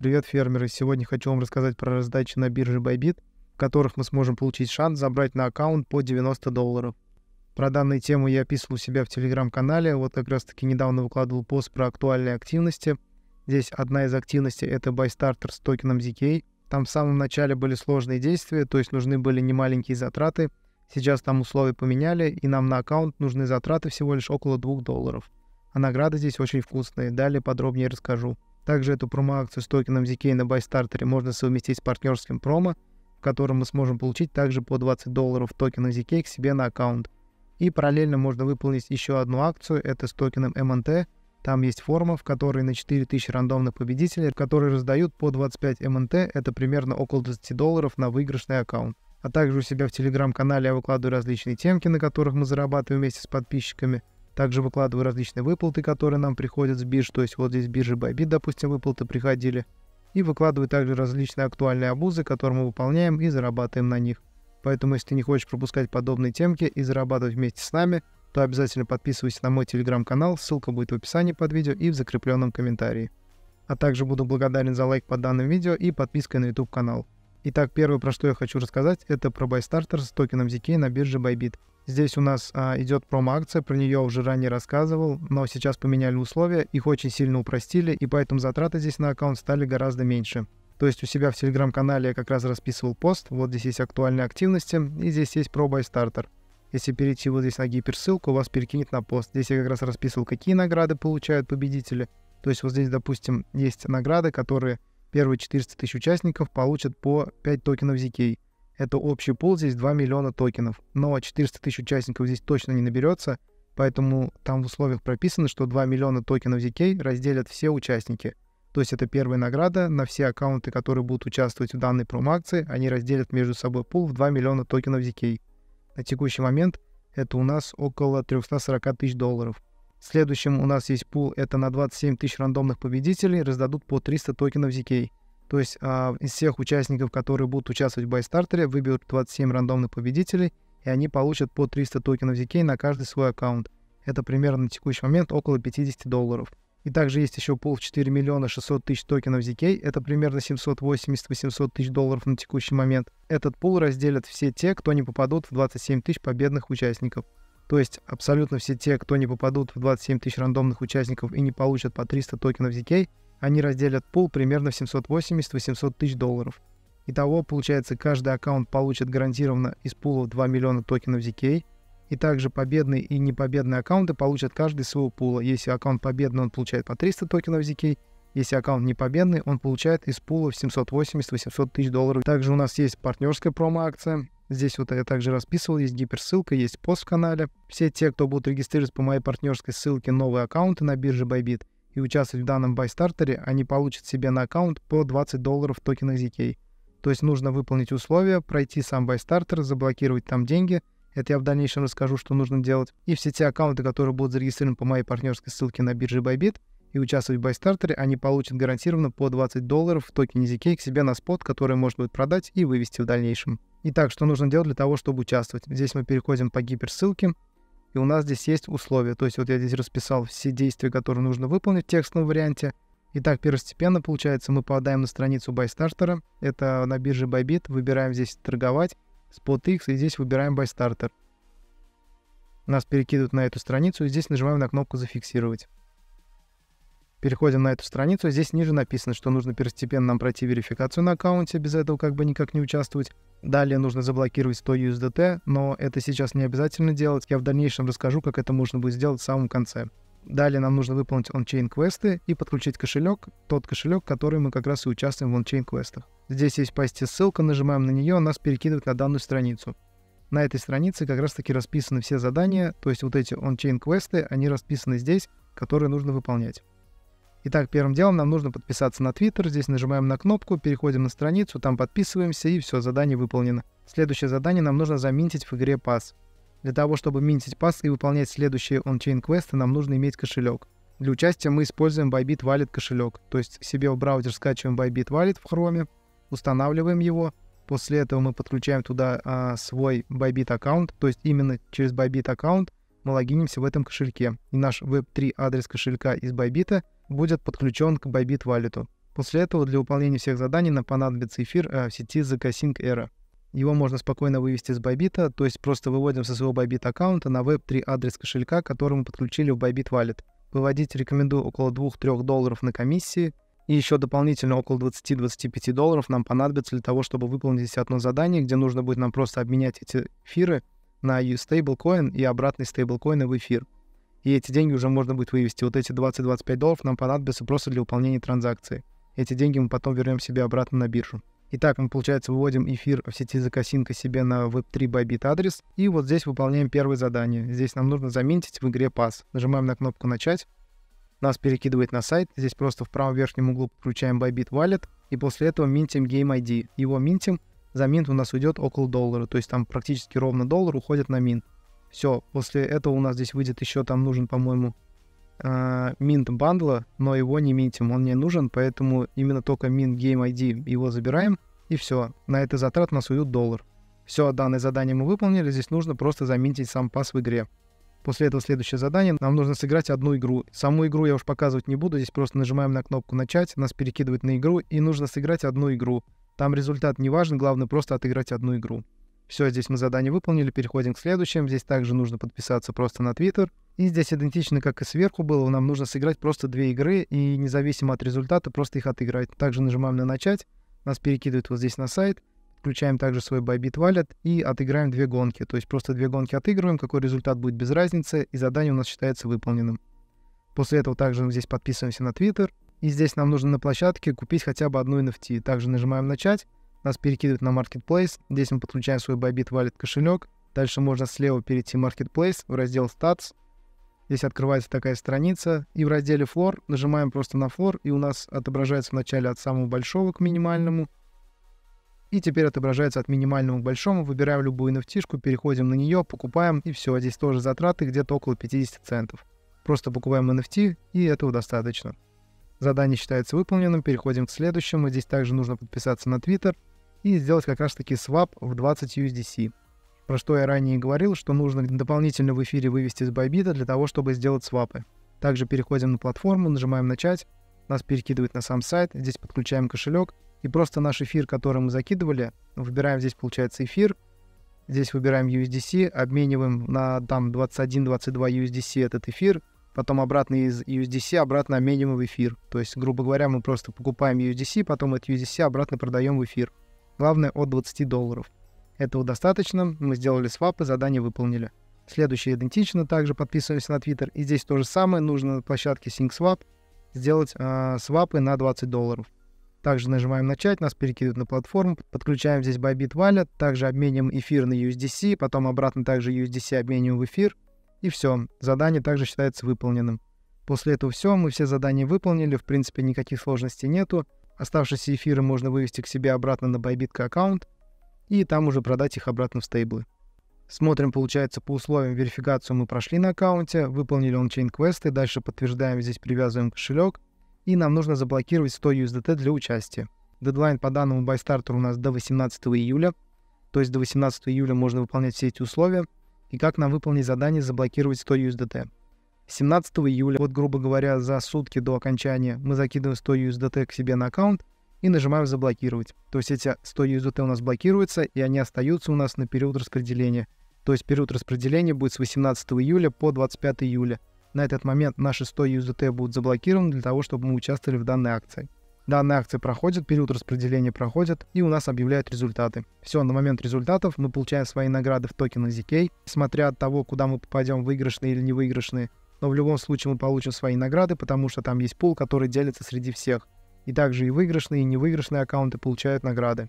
Привет, фермеры! Сегодня хочу вам рассказать про раздачи на бирже Bybit, в которых мы сможем получить шанс забрать на аккаунт по 90 долларов. Про данную тему я описывал у себя в телеграм-канале, вот как раз таки недавно выкладывал пост про актуальные активности. Здесь одна из активностей это Bystarter с токеном ZK. Там в самом начале были сложные действия, то есть нужны были немаленькие затраты. Сейчас там условия поменяли, и нам на аккаунт нужны затраты всего лишь около 2 долларов. А награды здесь очень вкусные, далее подробнее расскажу. Также эту промо-акцию с токеном ZK на байстартере можно совместить с партнерским промо, в котором мы сможем получить также по 20 долларов токена ZK к себе на аккаунт. И параллельно можно выполнить еще одну акцию, это с токеном MNT. Там есть форма, в которой на 4000 рандомных победителей, которые раздают по 25 MNT, это примерно около 20 долларов на выигрышный аккаунт. А также у себя в телеграм-канале я выкладываю различные темки, на которых мы зарабатываем вместе с подписчиками – также выкладываю различные выплаты, которые нам приходят с бирж. То есть вот здесь биржи Bybit, допустим, выплаты приходили. И выкладываю также различные актуальные обузы, которые мы выполняем и зарабатываем на них. Поэтому, если ты не хочешь пропускать подобные темки и зарабатывать вместе с нами, то обязательно подписывайся на мой телеграм-канал, ссылка будет в описании под видео и в закрепленном комментарии. А также буду благодарен за лайк под данным видео и подпиской на YouTube канал. Итак, первое, про что я хочу рассказать, это про Байстартер с токеном ZK на бирже Bybit. Здесь у нас а, идет промо-акция, про нее уже ранее рассказывал, но сейчас поменяли условия, их очень сильно упростили, и поэтому затраты здесь на аккаунт стали гораздо меньше. То есть у себя в телеграм-канале я как раз расписывал пост, вот здесь есть актуальные активности, и здесь есть проба и стартер. Если перейти вот здесь на гиперссылку, вас перекинет на пост. Здесь я как раз расписывал, какие награды получают победители. То есть вот здесь, допустим, есть награды, которые первые 400 тысяч участников получат по 5 токенов ZK. Это общий пул, здесь 2 миллиона токенов. Но 400 тысяч участников здесь точно не наберется, поэтому там в условиях прописано, что 2 миллиона токенов ZK разделят все участники. То есть это первая награда на все аккаунты, которые будут участвовать в данной промоакции, они разделят между собой пул в 2 миллиона токенов ZK. На текущий момент это у нас около 340 тысяч долларов. Следующим у нас есть пул, это на 27 тысяч рандомных победителей раздадут по 300 токенов ZK. То есть а, из всех участников, которые будут участвовать в байстартере, выберут 27 рандомных победителей, и они получат по 300 токенов ZK на каждый свой аккаунт. Это примерно на текущий момент около 50 долларов. И также есть еще пол в 4 миллиона 600 тысяч токенов ZK, это примерно 780-800 тысяч долларов на текущий момент. Этот пул разделят все те, кто не попадут в 27 тысяч победных участников. То есть абсолютно все те, кто не попадут в 27 тысяч рандомных участников и не получат по 300 токенов ZK, они разделят пул примерно в 780-800 тысяч долларов. Итого, получается, каждый аккаунт получит гарантированно из пула 2 миллиона токенов ZK, и также победные и непобедные аккаунты получат каждый своего пула. Если аккаунт победный, он получает по 300 токенов ZK, если аккаунт непобедный, он получает из пула 780-800 тысяч долларов. Также у нас есть партнерская промо-акция. Здесь вот я также расписывал, есть гиперссылка, есть пост в канале. Все те, кто будут регистрировать по моей партнерской ссылке новые аккаунты на бирже Bybit – и участвовать в данном байстартере, они получат себе на аккаунт по 20 долларов токена ZK. То есть нужно выполнить условия, пройти сам байстартер, заблокировать там деньги. Это я в дальнейшем расскажу, что нужно делать. И все те аккаунты, которые будут зарегистрированы по моей партнерской ссылке на бирже Bybit и участвовать в байстартере, они получат гарантированно по 20 долларов в токене ZK к себе на спот, который можно будет продать и вывести в дальнейшем. Итак, что нужно делать для того, чтобы участвовать? Здесь мы переходим по гиперссылке, и у нас здесь есть условия. То есть вот я здесь расписал все действия, которые нужно выполнить в текстовом варианте. Итак, первостепенно, получается, мы попадаем на страницу байстартера. Это на бирже Bybit. Выбираем здесь торговать, SpotX, и здесь выбираем байстартер. Нас перекидывают на эту страницу, и здесь нажимаем на кнопку «Зафиксировать». Переходим на эту страницу. А здесь ниже написано, что нужно первостепенно нам пройти верификацию на аккаунте, без этого как бы никак не участвовать. Далее нужно заблокировать 100 USDT, но это сейчас не обязательно делать. Я в дальнейшем расскажу, как это можно будет сделать в самом конце. Далее нам нужно выполнить ончейн квесты и подключить кошелек, тот кошелек, который мы как раз и участвуем в ончейн квестах. Здесь есть в ссылка, нажимаем на нее, нас перекидывает на данную страницу. На этой странице как раз таки расписаны все задания, то есть вот эти ончейн квесты, они расписаны здесь, которые нужно выполнять. Итак, первым делом нам нужно подписаться на Twitter. Здесь нажимаем на кнопку, переходим на страницу, там подписываемся, и все, задание выполнено. Следующее задание нам нужно заминтить в игре пас. Для того, чтобы минтить пас и выполнять следующие ончейн квесты, нам нужно иметь кошелек. Для участия мы используем Bybit Wallet кошелек, то есть себе в браузер скачиваем Bybit Wallet в Chrome, устанавливаем его, после этого мы подключаем туда а, свой Bybit аккаунт, то есть именно через Bybit аккаунт мы логинимся в этом кошельке. И наш Web3 адрес кошелька из Bybit будет подключен к Bybit Wallet. После этого для выполнения всех заданий нам понадобится эфир э, в сети Zcasync Era. Его можно спокойно вывести с Bybit, то есть просто выводим со своего Bybit аккаунта на Web3 адрес кошелька, который мы подключили в Bybit Wallet. Выводить рекомендую около 2-3 долларов на комиссии, и еще дополнительно около 20-25 долларов нам понадобится для того, чтобы выполнить одно задание, где нужно будет нам просто обменять эти эфиры на стейблкоин и обратный стейблкоины в эфир. И эти деньги уже можно будет вывести. Вот эти 20-25 долларов нам понадобятся просто для выполнения транзакции. Эти деньги мы потом вернем себе обратно на биржу. Итак, мы, получается, выводим эфир в сети Закосинка себе на Web3 Bybit адрес. И вот здесь выполняем первое задание. Здесь нам нужно заминтить в игре пас. Нажимаем на кнопку «Начать». Нас перекидывает на сайт. Здесь просто в правом верхнем углу подключаем Bybit Wallet. И после этого минтим Game ID. Его минтим. За минт у нас уйдет около доллара. То есть там практически ровно доллар уходит на минт. Все, после этого у нас здесь выйдет еще, там нужен, по-моему, а, минт бандла, но его не минтим, он не нужен, поэтому именно только минт Game ID его забираем, и все. На это затрат нас уйдет доллар. Все, данное задание мы выполнили, здесь нужно просто заминтить сам пас в игре. После этого следующее задание, нам нужно сыграть одну игру. Саму игру я уж показывать не буду, здесь просто нажимаем на кнопку «Начать», нас перекидывает на игру, и нужно сыграть одну игру. Там результат не важен, главное просто отыграть одну игру. Все, здесь мы задание выполнили, переходим к следующим. Здесь также нужно подписаться просто на Twitter. И здесь идентично, как и сверху было, нам нужно сыграть просто две игры, и независимо от результата просто их отыграть. Также нажимаем на «Начать», нас перекидывают вот здесь на сайт, включаем также свой Bybit Wallet и отыграем две гонки. То есть просто две гонки отыгрываем, какой результат будет без разницы, и задание у нас считается выполненным. После этого также здесь подписываемся на Twitter, и здесь нам нужно на площадке купить хотя бы одну NFT. Также нажимаем «Начать», нас перекидывает на Marketplace. Здесь мы подключаем свой Bybit Wallet кошелек. Дальше можно слева перейти в Marketplace, в раздел Stats. Здесь открывается такая страница. И в разделе Floor нажимаем просто на Floor, и у нас отображается вначале от самого большого к минимальному. И теперь отображается от минимального к большому. Выбираем любую nft переходим на нее, покупаем, и все. Здесь тоже затраты где-то около 50 центов. Просто покупаем NFT, и этого достаточно. Задание считается выполненным, переходим к следующему. Здесь также нужно подписаться на Twitter – и сделать как раз таки свап в 20 USDC. Про что я ранее говорил, что нужно дополнительно в эфире вывести с Байбита для того, чтобы сделать свапы. Также переходим на платформу, нажимаем «Начать», нас перекидывает на сам сайт, здесь подключаем кошелек, и просто наш эфир, который мы закидывали, выбираем здесь, получается, эфир, здесь выбираем USDC, обмениваем на там 21-22 USDC этот эфир, потом обратно из USDC обратно обмениваем в эфир. То есть, грубо говоря, мы просто покупаем USDC, потом этот USDC обратно продаем в эфир. Главное от 20 долларов. Этого достаточно, мы сделали свапы, задание выполнили. Следующее идентично, также подписываемся на Twitter. И здесь то же самое, нужно на площадке SyncSwap сделать э, свапы на 20 долларов. Также нажимаем «Начать», нас перекидывают на платформу, подключаем здесь Bybit Wallet, также обменим эфир на USDC, потом обратно также USDC обменим в эфир, и все, задание также считается выполненным. После этого все, мы все задания выполнили, в принципе никаких сложностей нету. Оставшиеся эфиры можно вывести к себе обратно на Bybitco аккаунт и там уже продать их обратно в стейблы. Смотрим, получается, по условиям верификацию мы прошли на аккаунте, выполнили ончейн квесты, дальше подтверждаем, здесь привязываем кошелек, и нам нужно заблокировать 100 USDT для участия. Дедлайн по данному байстартер у нас до 18 июля, то есть до 18 июля можно выполнять все эти условия, и как нам выполнить задание заблокировать 100 USDT. 17 июля, вот грубо говоря, за сутки до окончания, мы закидываем 100 USDT к себе на аккаунт и нажимаем «Заблокировать». То есть эти 100 USDT у нас блокируются, и они остаются у нас на период распределения. То есть период распределения будет с 18 июля по 25 июля. На этот момент наши 100 USDT будут заблокированы для того, чтобы мы участвовали в данной акции. Данная акция проходит, период распределения проходит, и у нас объявляют результаты. Все, на момент результатов мы получаем свои награды в токенах ZK. Смотря от того, куда мы попадем, выигрышные или невыигрышные, но в любом случае мы получим свои награды, потому что там есть пул, который делится среди всех. И также и выигрышные, и невыигрышные аккаунты получают награды.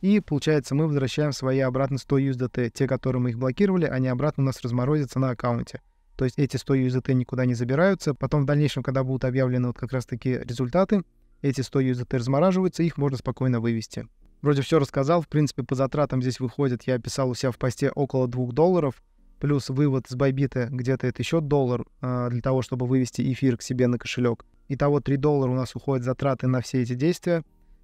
И получается, мы возвращаем свои обратно 100 USDT. Те, которые мы их блокировали, они обратно у нас разморозятся на аккаунте. То есть эти 100 USDT никуда не забираются. Потом в дальнейшем, когда будут объявлены вот как раз-таки результаты, эти 100 USDT размораживаются, их можно спокойно вывести. Вроде все рассказал, в принципе, по затратам здесь выходит, я описал у себя в посте около 2 долларов плюс вывод с Байбита где-то это еще доллар э, для того, чтобы вывести эфир к себе на кошелек. Итого 3 доллара у нас уходят затраты на все эти действия.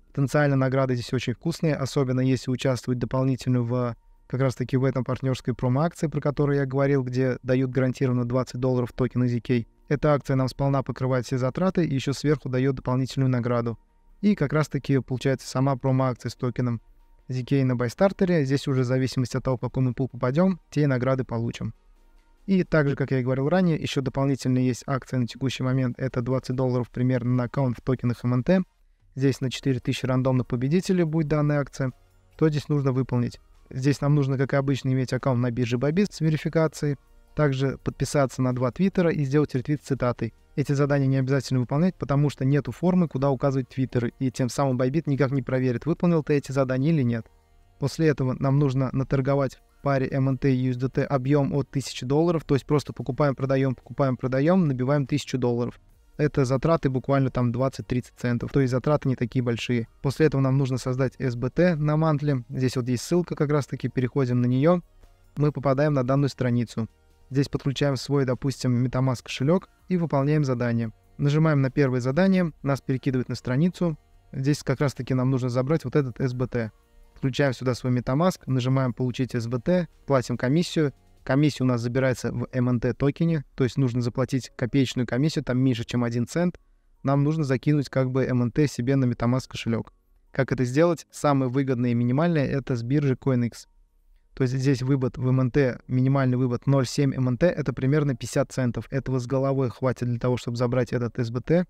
Потенциально награды здесь очень вкусные, особенно если участвовать дополнительно в как раз-таки в этом партнерской промо-акции, про которую я говорил, где дают гарантированно 20 долларов токена ZK. Эта акция нам сполна покрывает все затраты и еще сверху дает дополнительную награду. И как раз-таки получается сама промо-акция с токеном. ZK на байстартере. Здесь уже в зависимости от того, в какой мы пул попадем, те награды получим. И также, как я и говорил ранее, еще дополнительно есть акция на текущий момент. Это 20 долларов примерно на аккаунт в токенах МНТ. Здесь на 4000 рандомных победителей будет данная акция. Что здесь нужно выполнить? Здесь нам нужно, как и обычно, иметь аккаунт на бирже Bybit с верификацией, также подписаться на два твиттера и сделать ретвит с цитатой. Эти задания не обязательно выполнять, потому что нету формы, куда указывать Твиттер, и тем самым Байбит никак не проверит, выполнил ты эти задания или нет. После этого нам нужно наторговать в паре MNT и USDT объем от 1000 долларов, то есть просто покупаем, продаем, покупаем, продаем, набиваем 1000 долларов. Это затраты буквально там 20-30 центов, то есть затраты не такие большие. После этого нам нужно создать SBT на мантле. Здесь вот есть ссылка как раз таки, переходим на нее. Мы попадаем на данную страницу. Здесь подключаем свой, допустим, MetaMask кошелек и выполняем задание. Нажимаем на первое задание, нас перекидывает на страницу. Здесь как раз таки нам нужно забрать вот этот SBT. Включаем сюда свой MetaMask, нажимаем «Получить SBT», платим комиссию. Комиссия у нас забирается в MNT токене, то есть нужно заплатить копеечную комиссию, там меньше, чем 1 цент. Нам нужно закинуть как бы MNT себе на MetaMask кошелек. Как это сделать? Самое выгодное и минимальное — это с биржи CoinX. То есть здесь вывод в МНТ, минимальный вывод 0,7 МНТ, это примерно 50 центов. Этого с головой хватит для того, чтобы забрать этот СБТ.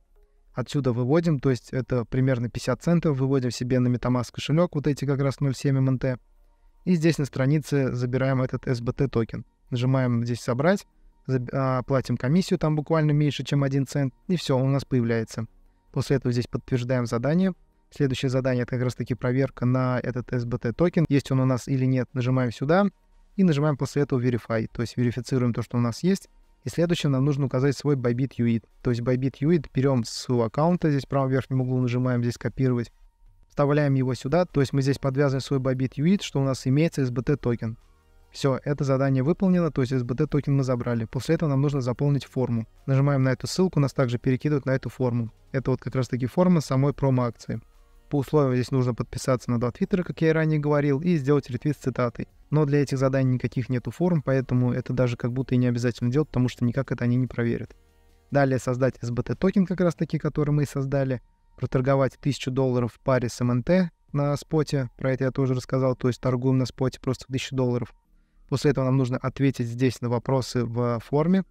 Отсюда выводим, то есть это примерно 50 центов, выводим себе на Metamask кошелек, вот эти как раз 0,7 МНТ. И здесь на странице забираем этот СБТ токен. Нажимаем здесь «Собрать», а, платим комиссию, там буквально меньше, чем 1 цент, и все, он у нас появляется. После этого здесь подтверждаем задание, Следующее задание — это как раз-таки проверка на этот SBT-токен, есть он у нас или нет. Нажимаем сюда и нажимаем после этого Verify, то есть верифицируем то, что у нас есть. И следующим нам нужно указать свой Bybit UID. То есть Bybit UID берем с своего аккаунта, здесь в правом верхнем углу нажимаем здесь «Копировать», вставляем его сюда, то есть мы здесь подвязываем свой Bybit UID, что у нас имеется SBT токен. Все, это задание выполнено, то есть SBT токен мы забрали. После этого нам нужно заполнить форму. Нажимаем на эту ссылку, нас также перекидывают на эту форму. Это вот как раз таки форма самой промо-акции. По условиям здесь нужно подписаться на два твиттера, как я и ранее говорил, и сделать ретвит с цитатой. Но для этих заданий никаких нету форм, поэтому это даже как будто и не обязательно делать, потому что никак это они не проверят. Далее создать SBT токен, как раз таки, который мы и создали, проторговать 1000 долларов в паре с МНТ на споте, про это я тоже рассказал, то есть торгуем на споте просто 1000 долларов. После этого нам нужно ответить здесь на вопросы в форме,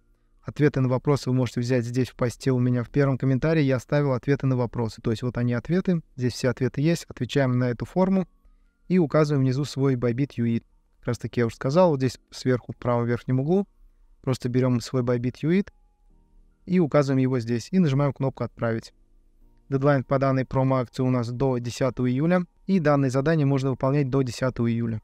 Ответы на вопросы вы можете взять здесь в посте у меня в первом комментарии. Я оставил ответы на вопросы. То есть вот они ответы. Здесь все ответы есть. Отвечаем на эту форму и указываем внизу свой Bybit UI. Как раз таки я уже сказал, вот здесь сверху в правом верхнем углу. Просто берем свой Bybit UI и указываем его здесь. И нажимаем кнопку «Отправить». Дедлайн по данной промо-акции у нас до 10 июля. И данное задание можно выполнять до 10 июля.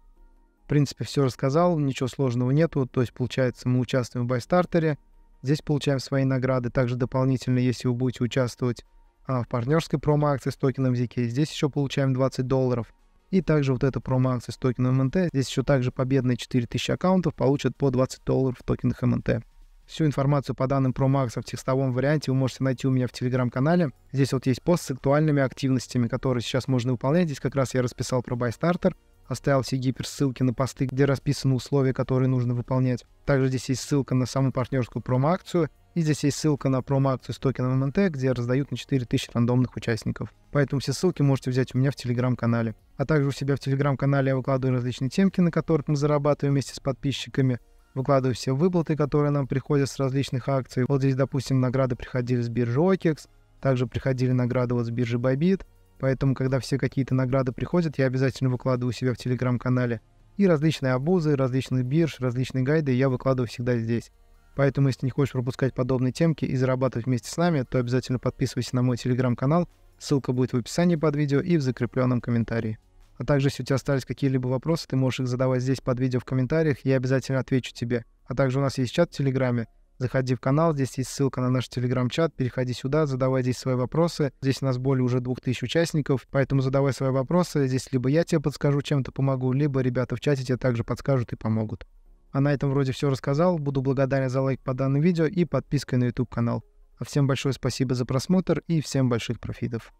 В принципе, все рассказал, ничего сложного нету. То есть, получается, мы участвуем в байстартере – Здесь получаем свои награды. Также дополнительно, если вы будете участвовать а, в партнерской промо-акции с токеном ZK, здесь еще получаем 20 долларов. И также вот эта промо-акция с токеном МНТ. Здесь еще также победные 4000 аккаунтов получат по 20 долларов в токенах МНТ. Всю информацию по данным промаксам в текстовом варианте вы можете найти у меня в телеграм-канале. Здесь вот есть пост с актуальными активностями, которые сейчас можно выполнять. Здесь как раз я расписал про Байстартер оставил все гиперссылки на посты, где расписаны условия, которые нужно выполнять. Также здесь есть ссылка на саму партнерскую промо-акцию, и здесь есть ссылка на промо-акцию с токеном МНТ, где раздают на 4000 рандомных участников. Поэтому все ссылки можете взять у меня в телеграм-канале. А также у себя в телеграм-канале я выкладываю различные темки, на которых мы зарабатываем вместе с подписчиками. Выкладываю все выплаты, которые нам приходят с различных акций. Вот здесь, допустим, награды приходили с биржи OKEX, также приходили награды вот с биржи Bybit, Поэтому, когда все какие-то награды приходят, я обязательно выкладываю у себя в телеграм-канале. И различные обозы, различные бирж, различные гайды я выкладываю всегда здесь. Поэтому, если не хочешь пропускать подобные темки и зарабатывать вместе с нами, то обязательно подписывайся на мой телеграм-канал. Ссылка будет в описании под видео и в закрепленном комментарии. А также, если у тебя остались какие-либо вопросы, ты можешь их задавать здесь под видео в комментариях, я обязательно отвечу тебе. А также у нас есть чат в Телеграме, заходи в канал, здесь есть ссылка на наш телеграм-чат, переходи сюда, задавай здесь свои вопросы. Здесь у нас более уже 2000 участников, поэтому задавай свои вопросы. Здесь либо я тебе подскажу, чем-то помогу, либо ребята в чате тебе также подскажут и помогут. А на этом вроде все рассказал. Буду благодарен за лайк по данному видео и подпиской на YouTube канал. А всем большое спасибо за просмотр и всем больших профитов.